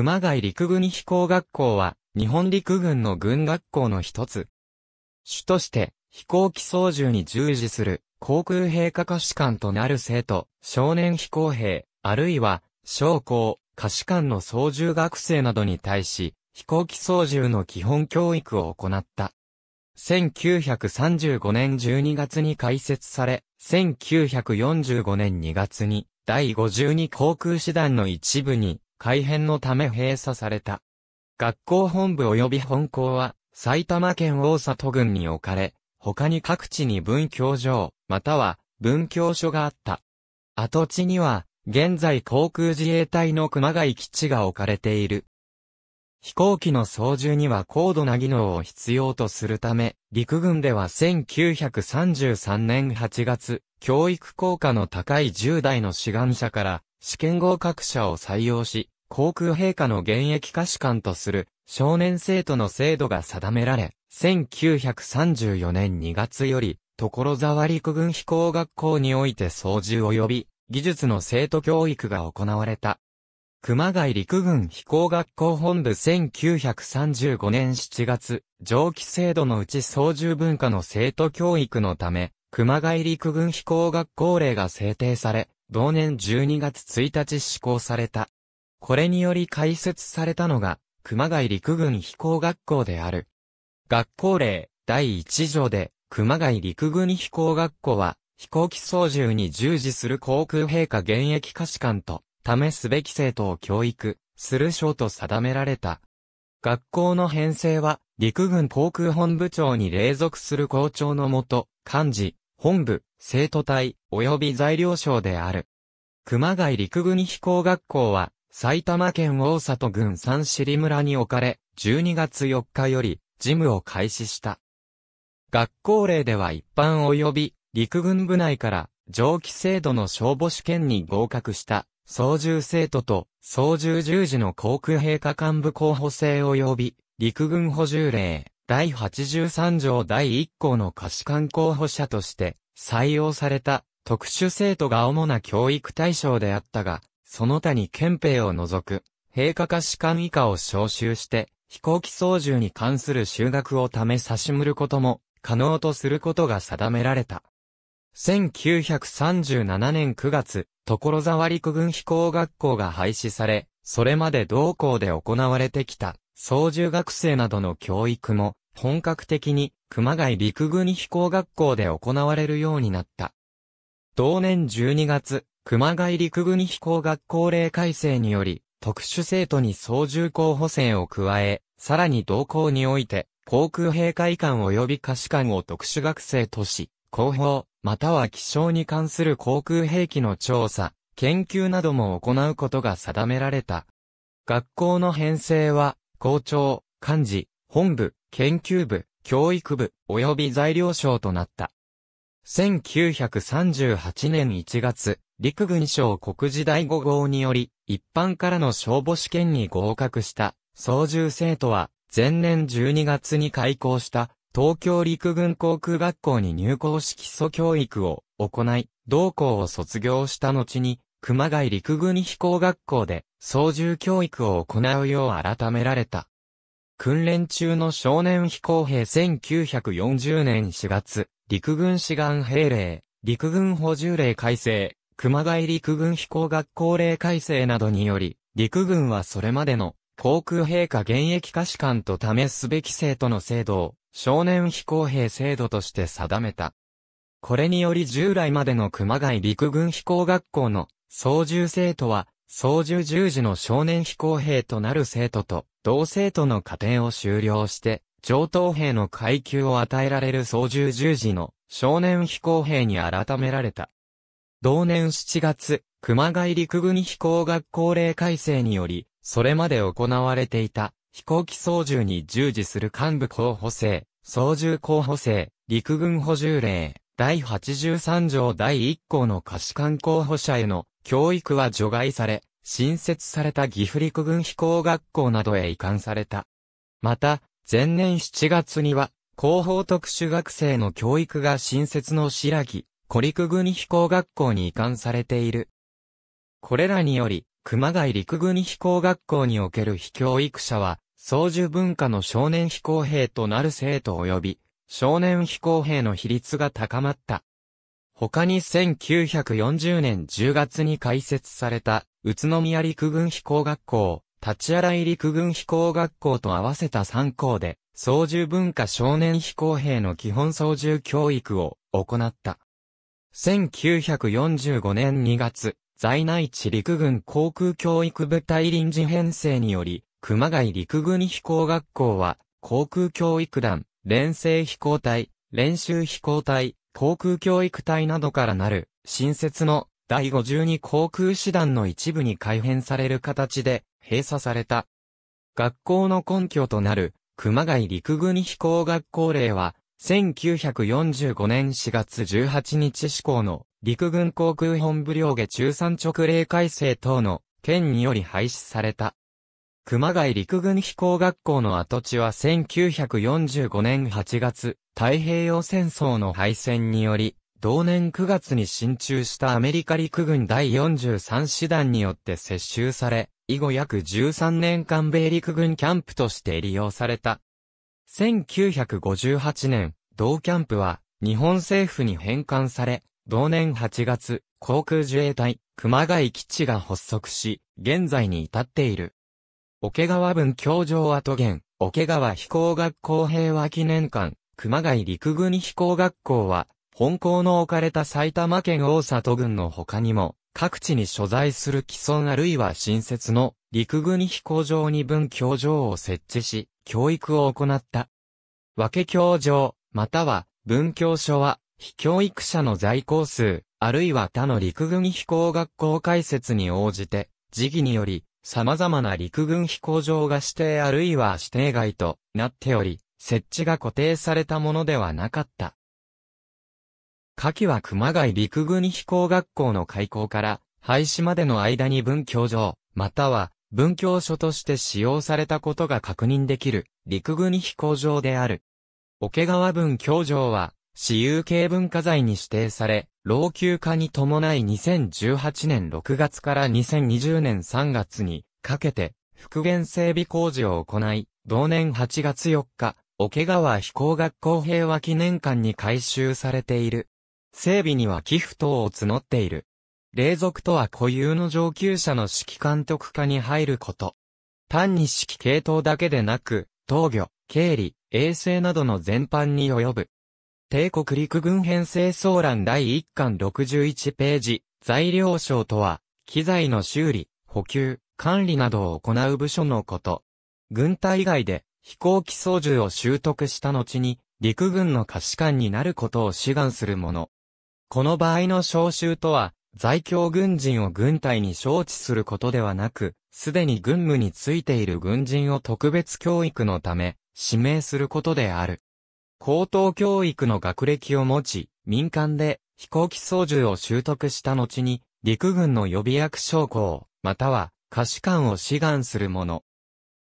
熊谷陸軍飛行学校は、日本陸軍の軍学校の一つ。主として、飛行機操縦に従事する、航空兵科下士官となる生徒、少年飛行兵、あるいは、将校、下士官の操縦学生などに対し、飛行機操縦の基本教育を行った。1935年12月に開設され、1945年2月に、第52航空師団の一部に改編のため閉鎖された。学校本部及び本校は、埼玉県大里郡に置かれ、他に各地に文教場、または文教所があった。跡地には、現在航空自衛隊の熊谷基地が置かれている。飛行機の操縦には高度な技能を必要とするため、陸軍では1933年8月、教育効果の高い10代の志願者から、試験合格者を採用し、航空陛下の現役歌手官とする少年生徒の制度が定められ、1934年2月より、所沢陸軍飛行学校において操縦及び、技術の生徒教育が行われた。熊谷陸軍飛行学校本部1935年7月、蒸気制度のうち操縦文化の生徒教育のため、熊谷陸軍飛行学校令が制定され、同年12月1日施行された。これにより開設されたのが、熊谷陸軍飛行学校である。学校令第1条で、熊谷陸軍飛行学校は、飛行機操縦に従事する航空兵科現役下士官と、試すべき生徒を教育、する章と定められた。学校の編成は、陸軍航空本部長に隷属する校長のもと、幹事、本部、生徒隊、及び材料省である。熊谷陸軍飛行学校は、埼玉県大里郡三尻村に置かれ、12月4日より、事務を開始した。学校令では一般及び、陸軍部内から、上記制度の消防試験に合格した、操縦生徒と、操縦従事の航空兵科幹部候補生及び、陸軍補充令。第83条第1項の可視官候補者として採用された特殊生徒が主な教育対象であったが、その他に憲兵を除く、陛下可視官以下を招集して、飛行機操縦に関する修学をため差しむることも可能とすることが定められた。1937年9月、所沢陸軍飛行学校が廃止され、それまで同校で行われてきた操縦学生などの教育も、本格的に熊谷陸軍飛行学校で行われるようになった。同年12月、熊谷陸軍飛行学校令改正により、特殊生徒に操縦候補生を加え、さらに同校において、航空兵会館及び可士館を特殊学生とし、広報、または気象に関する航空兵器の調査、研究なども行うことが定められた。学校の編成は、校長、幹事、本部、研究部、教育部、及び材料省となった。1938年1月、陸軍省国時第5号により、一般からの消防試験に合格した、操縦生徒は、前年12月に開校した、東京陸軍航空学校に入校し基礎教育を行い、同校を卒業した後に、熊谷陸軍飛行学校で操縦教育を行うよう改められた。訓練中の少年飛行兵1940年4月、陸軍志願兵令、陸軍補充令改正、熊谷陸軍飛行学校令改正などにより、陸軍はそれまでの航空兵科現役科士官と試すべき生徒の制度を少年飛行兵制度として定めた。これにより従来までの熊谷陸軍飛行学校の操縦生徒は、操縦十字の少年飛行兵となる生徒と、同生徒の課程を修了して、上等兵の階級を与えられる操縦十字の少年飛行兵に改められた。同年7月、熊谷陸軍飛行学校令改正により、それまで行われていた飛行機操縦に従事する幹部候補生、操縦候補生、陸軍補充令、第83条第1項の可視官候補者への教育は除外され、新設された岐阜陸軍飛行学校などへ移管された。また、前年7月には、広報特殊学生の教育が新設の白木、小陸軍飛行学校に移管されている。これらにより、熊谷陸軍飛行学校における非教育者は、操縦文化の少年飛行兵となる生徒及び、少年飛行兵の比率が高まった。他に1940年10月に開設された、宇都宮陸軍飛行学校、立荒陸軍飛行学校と合わせた3校で、操縦文化少年飛行兵の基本操縦教育を行った。1945年2月、在内地陸軍航空教育部隊臨時編成により、熊谷陸軍飛行学校は、航空教育団、連成飛行隊、練習飛行隊、航空教育隊などからなる、新設の第52航空師団の一部に改編される形で閉鎖された。学校の根拠となる、熊谷陸軍飛行学校令は、1945年4月18日施行の陸軍航空本部領下中山直令改正等の件により廃止された。熊谷陸軍飛行学校の跡地は1945年8月太平洋戦争の敗戦により、同年9月に進駐したアメリカ陸軍第43師団によって接収され、以後約13年間米陸軍キャンプとして利用された。1958年、同キャンプは日本政府に返還され、同年8月、航空自衛隊熊谷基地が発足し、現在に至っている。桶川分教場跡現、桶川飛行学校平和記念館、熊谷陸軍飛行学校は、本校の置かれた埼玉県大里郡の他にも、各地に所在する既存あるいは新設の陸軍飛行場に分教場を設置し、教育を行った。分け教場、または分教所は、非教育者の在校数、あるいは他の陸軍飛行学校開設に応じて、時期により、様々な陸軍飛行場が指定あるいは指定外となっており、設置が固定されたものではなかった。夏季は熊谷陸軍飛行学校の開校から廃止までの間に文教場、または文教所として使用されたことが確認できる陸軍飛行場である。桶川文教場は私有形文化財に指定され、老朽化に伴い2018年6月から2020年3月にかけて復元整備工事を行い、同年8月4日、桶川飛行学校平和記念館に改修されている。整備には寄付等を募っている。霊俗とは固有の上級者の指揮監督下に入ること。単に指揮系統だけでなく、投御、経理、衛生などの全般に及ぶ。帝国陸軍編成総欄第1巻61ページ、材料省とは、機材の修理、補給、管理などを行う部署のこと。軍隊以外で、飛行機操縦を習得した後に、陸軍の下士官になることを志願するもの。この場合の召集とは、在京軍人を軍隊に招致することではなく、すでに軍務についている軍人を特別教育のため、指名することである。高等教育の学歴を持ち、民間で飛行機操縦を習得した後に、陸軍の予備役将校、または下士官を志願するもの。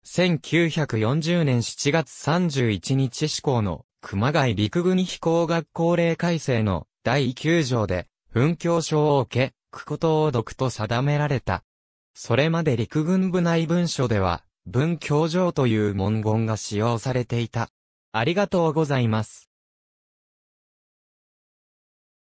1940年7月31日施行の熊谷陸軍飛行学校令改正の第9条で、文教書を受け、区古を読と定められた。それまで陸軍部内文書では、文教上という文言が使用されていた。ありがとうございます。